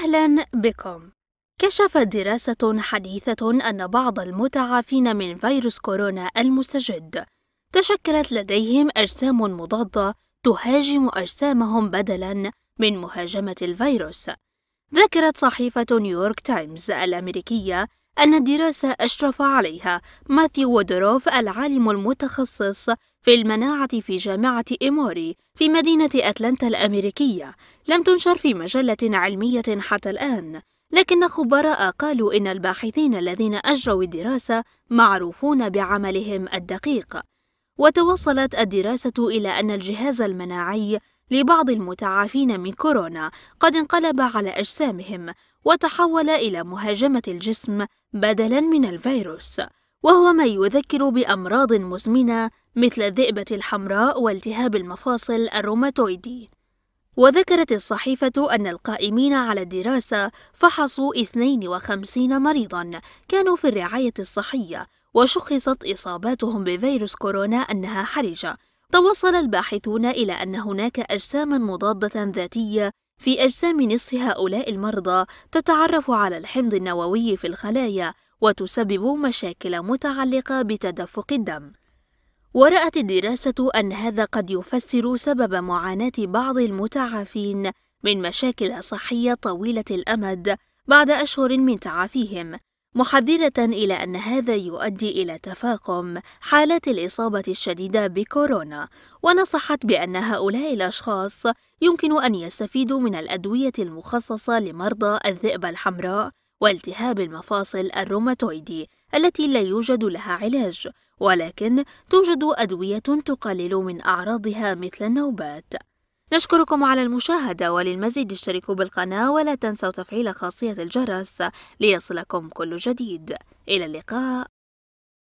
أهلا بكم كشفت دراسة حديثة أن بعض المتعافين من فيروس كورونا المستجد تشكلت لديهم أجسام مضادة تهاجم أجسامهم بدلاً من مهاجمة الفيروس ذكرت صحيفة نيويورك تايمز الأمريكية أن الدراسة أشرف عليها ماثيو ودروف العالم المتخصص في المناعة في جامعة إيموري في مدينة أتلانتا الأمريكية لم تنشر في مجلة علمية حتى الآن لكن خبراء قالوا إن الباحثين الذين أجروا الدراسة معروفون بعملهم الدقيق وتوصلت الدراسة إلى أن الجهاز المناعي لبعض المتعافين من كورونا قد انقلب على أجسامهم وتحول إلى مهاجمة الجسم بدلاً من الفيروس وهو ما يذكر بأمراض مزمنة مثل الذئبة الحمراء والتهاب المفاصل الروماتويدي وذكرت الصحيفة أن القائمين على الدراسة فحصوا 52 مريضاً كانوا في الرعاية الصحية وشخصت إصاباتهم بفيروس كورونا أنها حرجة توصل الباحثون إلى أن هناك أجساما مضادة ذاتية في أجسام نصف هؤلاء المرضى تتعرف على الحمض النووي في الخلايا وتسبب مشاكل متعلقة بتدفق الدم. ورأت الدراسة أن هذا قد يفسر سبب معاناة بعض المتعافين من مشاكل صحية طويلة الأمد بعد أشهر من تعافيهم، محذرة إلى أن هذا يؤدي إلى تفاقم حالات الإصابة الشديدة بكورونا، ونصحت بأن هؤلاء الأشخاص يمكن أن يستفيدوا من الأدوية المخصصة لمرضى الذئبة الحمراء والتهاب المفاصل الروماتويدي التي لا يوجد لها علاج، ولكن توجد أدوية تقلل من أعراضها مثل النوبات. نشكركم على المشاهدة وللمزيد اشتركوا بالقناة ولا تنسوا تفعيل خاصية الجرس ليصلكم كل جديد إلى اللقاء